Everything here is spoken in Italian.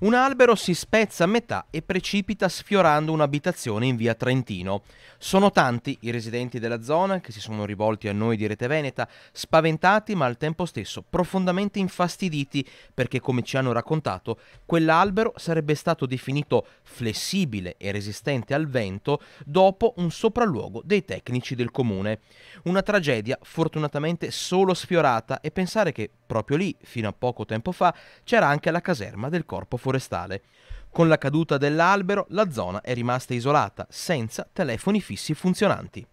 Un albero si spezza a metà e precipita sfiorando un'abitazione in via Trentino. Sono tanti i residenti della zona che si sono rivolti a noi di Rete Veneta, spaventati ma al tempo stesso profondamente infastiditi perché, come ci hanno raccontato, quell'albero sarebbe stato definito flessibile e resistente al vento dopo un sopralluogo dei tecnici del comune. Una tragedia fortunatamente solo sfiorata e pensare che proprio lì, fino a poco tempo fa, c'era anche la caserma del corpo forestale. Con la caduta dell'albero la zona è rimasta isolata, senza telefoni fissi funzionanti.